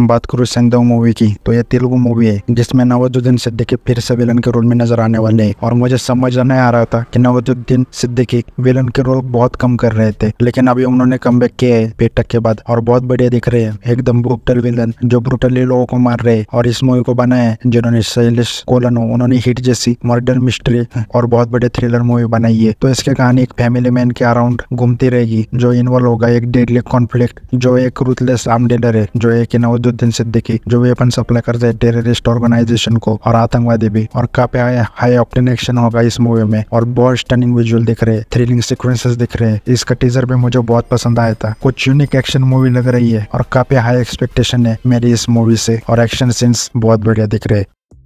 बात करूँ संगदम मूवी की तो यह तेलुगु मूवी है जिसमें नवाजुद्दीन सिद्दीकी फिर से विलन के रोल में नजर आने वाले हैं और मुझे समझ नहीं आ रहा था कि नवाजुद्दीन सिद्दीकी विलन के रोल बहुत कम कर रहे थे लेकिन अभी उन्होंने कम बैक किया है पेटक के बाद और बहुत बढ़िया दिख रहे हैं एकदम ब्रुटल विलन जो ब्रुटली लोगों को मार रहे और इस मूवी को बनाया है जिन्होंने शैलिश कोलन उन्होंने हिट जैसी मर्डर मिस्ट्री और बहुत बड़े थ्रिलर मूवी बनाई है तो इसकी कहानी एक फैमिली मैन के अराउंड घूमती रहेगी जो इन्वॉल्व होगा एक डेडली कॉन्फ्लिक्ट जो एक रूथलेस आर्म डीलर है जो एक नव नवाजुद्दीन सिद्दीकी जो वेपन सप्लाई करते हैं टेररिस्ट ऑर्गेनाइजेशन को और आतंकवादी भी और काफी हाई ऑप्टन एक्शन होगा इस मूवी में और बहुत स्टनिंग विजुअल दिख रहे थ्रिलिंग सिक्वेंसेस दिख रहे हैं इसका टीजर भी मुझे बहुत पसंद आया था कुछ यूनिक एक्शन मूवी लग रही है और काफी हाई एक्सपेक्टेशन है मेरी इस मूवी से और एक्शन सीन्स बहुत बढ़िया दिख रहे